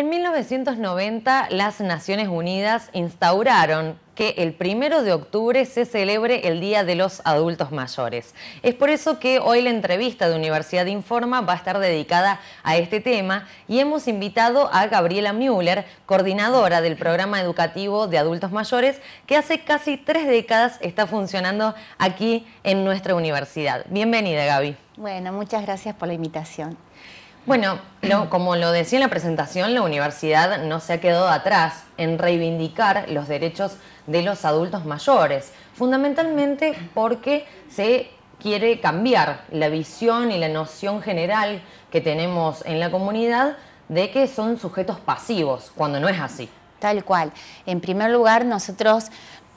En 1990, las Naciones Unidas instauraron que el primero de octubre se celebre el Día de los Adultos Mayores. Es por eso que hoy la entrevista de Universidad Informa va a estar dedicada a este tema y hemos invitado a Gabriela Müller, coordinadora del programa educativo de adultos mayores, que hace casi tres décadas está funcionando aquí en nuestra universidad. Bienvenida, Gaby. Bueno, muchas gracias por la invitación. Bueno, como lo decía en la presentación, la universidad no se ha quedado atrás en reivindicar los derechos de los adultos mayores, fundamentalmente porque se quiere cambiar la visión y la noción general que tenemos en la comunidad de que son sujetos pasivos, cuando no es así. Tal cual. En primer lugar, nosotros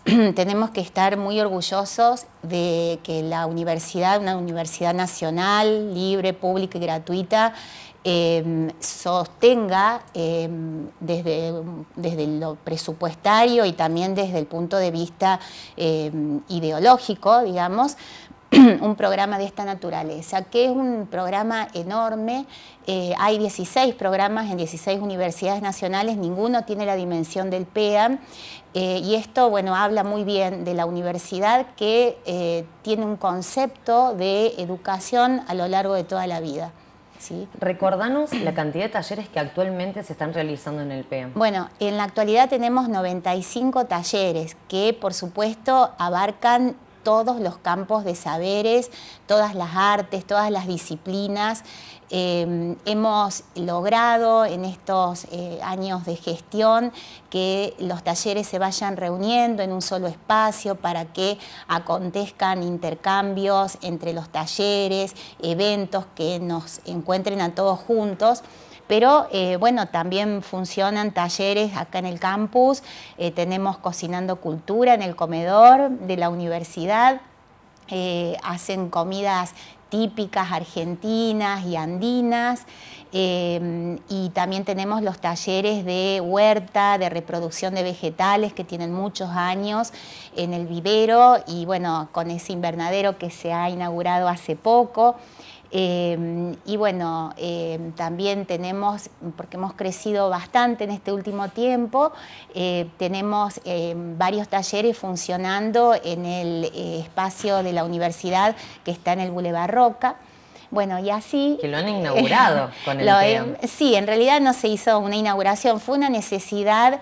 tenemos que estar muy orgullosos de que la universidad, una universidad nacional, libre, pública y gratuita, em, sostenga em, desde, lo presupuestario y también desde el punto de vista em, ideológico, digamos, un programa de esta naturaleza, que es un programa enorme. Eh, hay 16 programas en 16 universidades nacionales, ninguno tiene la dimensión del PEAM. Eh, y esto, bueno, habla muy bien de la universidad que eh, tiene un concepto de educación a lo largo de toda la vida. Sí. Recordanos la cantidad de talleres que actualmente se están realizando en el PEAM. Bueno, en la actualidad tenemos 95 talleres que por supuesto abarcan todos los campos de saberes, todas las artes, todas las disciplinas. Eh, hemos logrado en estos eh, años de gestión que los talleres se vayan reuniendo en un solo espacio para que acontezcan intercambios entre los talleres, eventos que nos encuentren a todos juntos pero eh, bueno, también funcionan talleres acá en el campus, eh, tenemos Cocinando Cultura en el comedor de la universidad, eh, hacen comidas típicas argentinas y andinas. y también tenemos los talleres de huerta, de reproducción de vegetales que tienen muchos años en el vivero y bueno, con ese invernadero que se ha inaugurado hace poco. Em, y bueno, em, también tenemos, porque hemos crecido bastante en este último tiempo, eh, tenemos em, varios talleres funcionando en el eh, espacio de la universidad que está en el Boulevard Roca. Bueno, y así... Que lo han inaugurado con el Sí, en realidad no se hizo una inauguración, fue una necesidad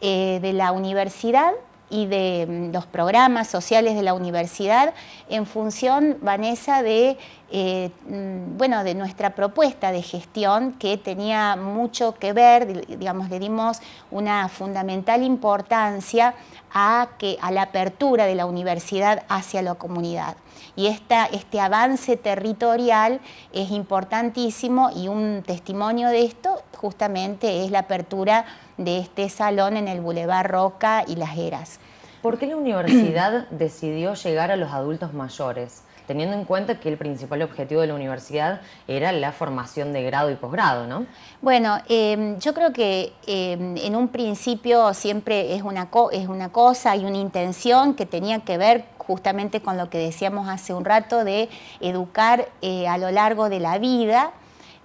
eh, de la universidad y de mm, los programas sociales de la universidad en función, Vanessa, de, eh, mm, bueno, de nuestra propuesta de gestión que tenía mucho que ver, digamos, le dimos una fundamental importancia a, que, a la apertura de la universidad hacia la comunidad. Y esta, este avance territorial es importantísimo y un testimonio de esto justamente es la apertura de este salón en el Boulevard Roca y Las Heras. ¿Por qué la universidad decidió llegar a los adultos mayores? teniendo en cuenta que el principal objetivo de la universidad era la formación de grado y posgrado, ¿no? Bueno, em, yo creo que em, en un principio siempre es una, es una cosa y una intención que tenía que ver justamente con lo que decíamos hace un rato de educar eh, a lo largo de la vida.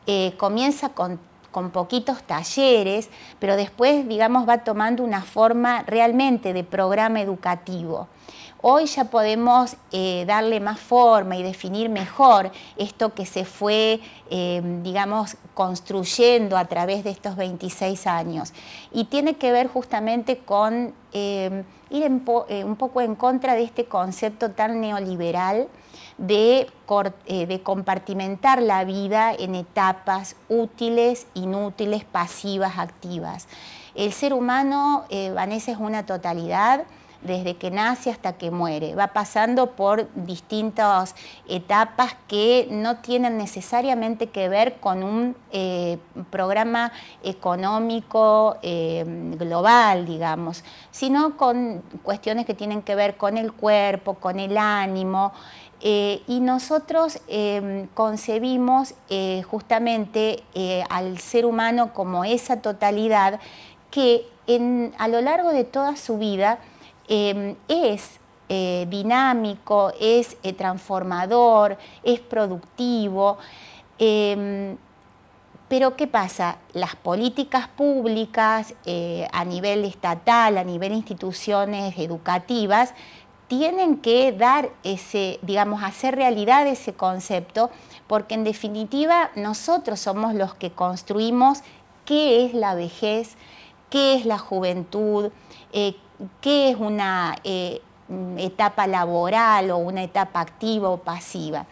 Eh, comienza con con poquitos talleres, pero después, digamos, va tomando una forma realmente de programa educativo. Hoy ya podemos eh, darle más forma y definir mejor esto que se fue, eh, digamos, construyendo a través de estos 26 años. Y tiene que ver justamente con eh, ir un poco en contra de este concepto tan neoliberal de, de compartimentar la vida en etapas útiles, inútiles, pasivas, activas. El ser humano, Vanessa, es una totalidad desde que nace hasta que muere. Va pasando por distintas etapas que no tienen necesariamente que ver con un eh, programa económico eh, global, digamos, sino con cuestiones que tienen que ver con el cuerpo, con el ánimo. Eh, y nosotros em, concebimos justamente al ser humano como esa totalidad que a lo largo de toda su vida Em, es eh, dinámico, es eh, transformador, es productivo. Em, pero ¿qué pasa? Las políticas públicas eh, a nivel estatal, a nivel instituciones educativas, tienen que dar ese, digamos, hacer realidad ese concepto, porque en definitiva nosotros somos los que construimos qué es la vejez, qué es la juventud, eh, qué es una eh, mm, etapa laboral o una etapa activa o pasiva.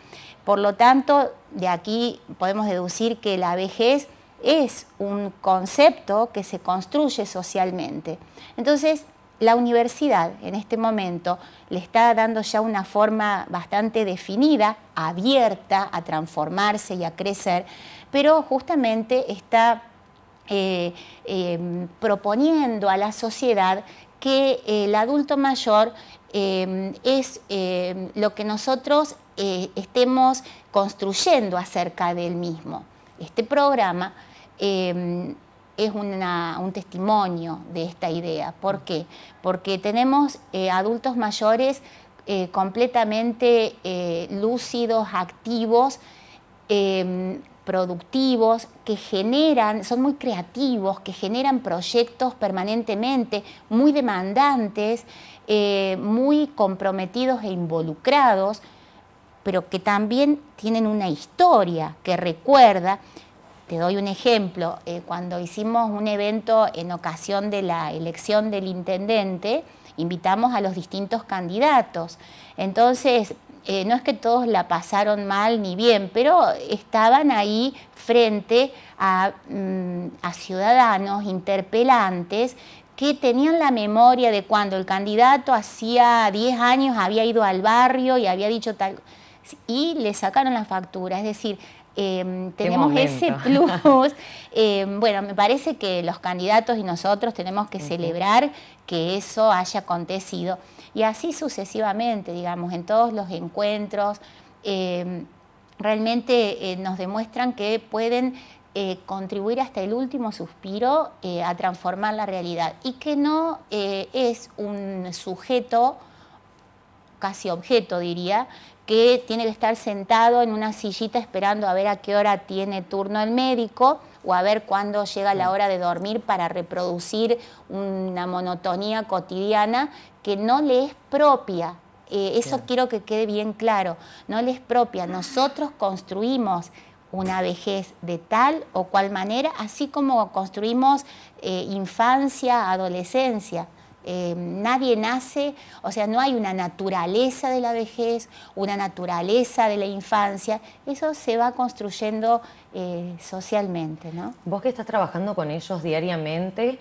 Por lo tanto, de aquí podemos deducir que la vejez es un concepto que se construye socialmente. Entonces, la universidad en este momento le está dando ya una forma bastante definida, abierta a transformarse y a crecer, pero justamente está eh, em, proponiendo a la sociedad que eh, el adulto mayor em, es em, lo que nosotros eh, estemos construyendo acerca del mismo. Este programa es un testimonio de esta idea. ¿Por qué? Porque tenemos adultos mayores completamente lúcidos, activos, productivos, que generan, son muy creativos, que generan proyectos permanentemente, muy demandantes, eh, muy comprometidos e involucrados, pero que también tienen una historia que recuerda. Te doy un ejemplo, eh, cuando hicimos un evento en ocasión de la elección del intendente, invitamos a los distintos candidatos. Entonces, eh, no es que todos la pasaron mal ni bien, pero estaban ahí frente a, mm, ciudadanos interpelantes que tenían la memoria de cuando el candidato hacía 10 años había ido al barrio y había dicho tal, y le sacaron la factura, es decir, em, tenemos ese plus. Em, bueno, me parece que los candidatos y nosotros tenemos que celebrar que eso haya acontecido y así sucesivamente, digamos, en todos los encuentros. Em, realmente eh, nos demuestran que pueden eh, contribuir hasta el último suspiro eh, a transformar la realidad y que no es un sujeto, casi objeto diría, que tiene que estar sentado en una sillita esperando a ver a qué hora tiene turno el médico o a ver cuándo llega la hora de dormir para reproducir una monotonía cotidiana que no le es propia. Eh, eso quiero que quede bien claro, no le es propia. Nosotros construimos una vejez de tal o cual manera, así como construimos eh, infancia, adolescencia. Eh, nadie nace, o sea, no hay una naturaleza de la vejez, una naturaleza de la infancia, eso se va construyendo eh, socialmente. ¿no? Vos que estás trabajando con ellos diariamente,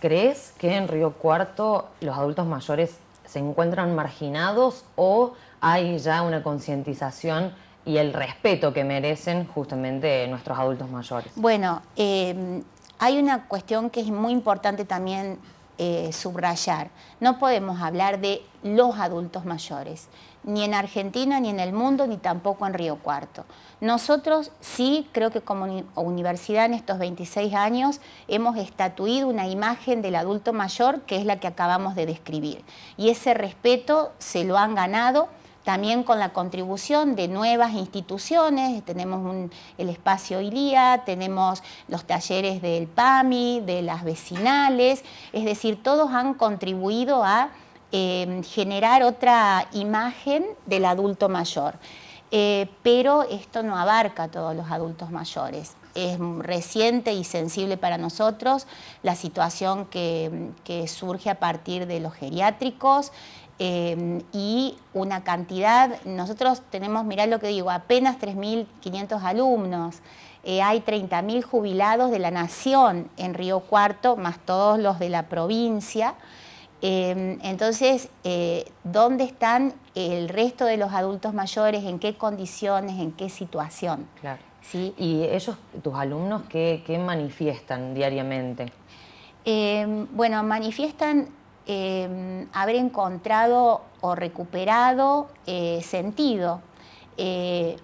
¿crees que en Río Cuarto los adultos mayores se encuentran marginados o hay ya una concientización? y el respeto que merecen justamente nuestros adultos mayores. Bueno, eh, hay una cuestión que es muy importante también eh, subrayar. No podemos hablar de los adultos mayores, ni en Argentina, ni en el mundo, ni tampoco en Río Cuarto. Nosotros sí, creo que como universidad en estos 26 años hemos estatuido una imagen del adulto mayor que es la que acabamos de describir. Y ese respeto se lo han ganado también con la contribución de nuevas instituciones, tenemos el espacio ILIA, tenemos los talleres del PAMI, de las vecinales, es decir, todos han contribuido a eh, generar otra imagen del adulto mayor. Eh, pero esto no abarca a todos los adultos mayores. Es reciente y sensible para nosotros la situación que surge a partir de los geriátricos, Em, y una cantidad, nosotros tenemos, mirá lo que digo, apenas 3.500 alumnos, eh, hay 30.000 jubilados de la nación en Río Cuarto, más todos los de la provincia. Em, entonces, eh, ¿dónde están el resto de los adultos mayores? ¿En qué condiciones? ¿En qué situación? Claro. ¿Sí? ¿Y ellos, tus alumnos, qué, qué manifiestan diariamente? Em, bueno, manifiestan Em, haber encontrado o recuperado eh, sentido, eh,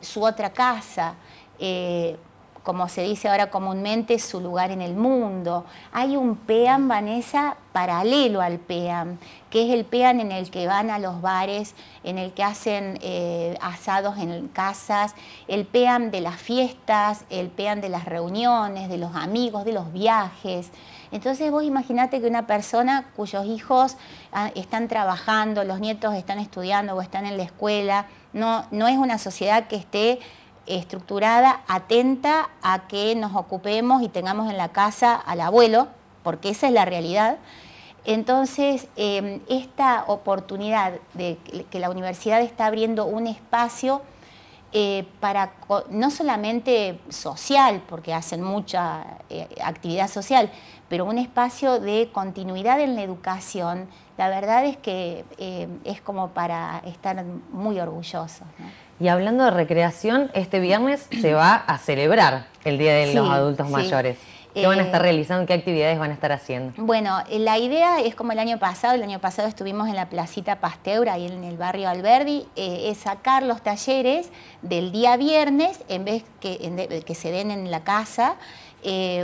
su otra casa, eh, como se dice ahora comúnmente, su lugar en el mundo. Hay un PEAM, Vanessa, paralelo al PEAM, que es el PEAM en el que van a los bares, en el que hacen eh, asados en casas, el PEAM de las fiestas, el PEAM de las reuniones, de los amigos, de los viajes. Entonces vos imaginate que una persona cuyos hijos ah, están trabajando, los nietos están estudiando o están en la escuela, no, no es una sociedad que esté estructurada, atenta a que nos ocupemos y tengamos en la casa al abuelo, porque esa es la realidad. Entonces, em, esta oportunidad de que la universidad está abriendo un espacio eh, para no solamente social, porque hacen mucha eh, actividad social, pero un espacio de continuidad en la educación, la verdad es que eh, es como para estar muy orgullosos. Y hablando de recreación, este viernes se va a celebrar el Día de los Adultos Mayores. ¿Qué van a estar eh, realizando? ¿Qué actividades van a estar haciendo? Bueno, eh, la idea es como el año pasado, el año pasado estuvimos en la placita Pasteura, ahí en el barrio Alberdi, eh, es sacar los talleres del día viernes, en vez que, que se den en la casa,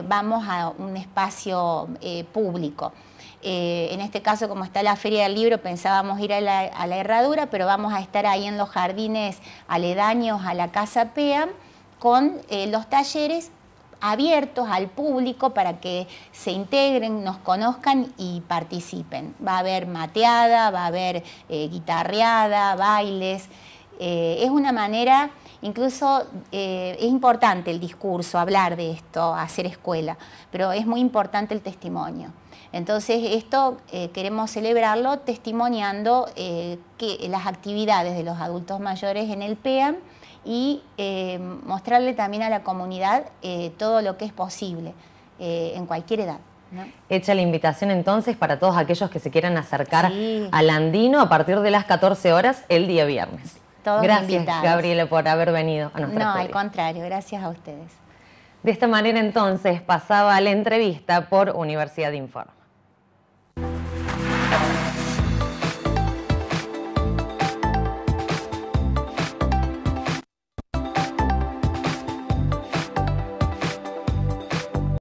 vamos a un espacio público. Eh, en este caso, como está la Feria del Libro, pensábamos ir a la, herradura, pero vamos a estar ahí en los jardines aledaños a la Casa PEA con eh, los talleres abiertos al público para que se integren, nos conozcan y participen. Va a haber mateada, va a haber eh, guitarreada, bailes. es una manera Incluso eh, es importante el discurso, hablar de esto, hacer escuela, pero es muy importante el testimonio. Entonces, esto eh, queremos celebrarlo testimoniando eh, que las actividades de los adultos mayores en el PEAM y mostrarle también a la comunidad todo lo que es posible en cualquier edad. Hecha la invitación entonces para todos aquellos que se quieran acercar al andino a partir de las 14 horas el día viernes gracias, Gabriele por haber venido a nuestra No, al contrario, gracias a ustedes. De esta manera entonces pasaba la entrevista por Universidad de Informa.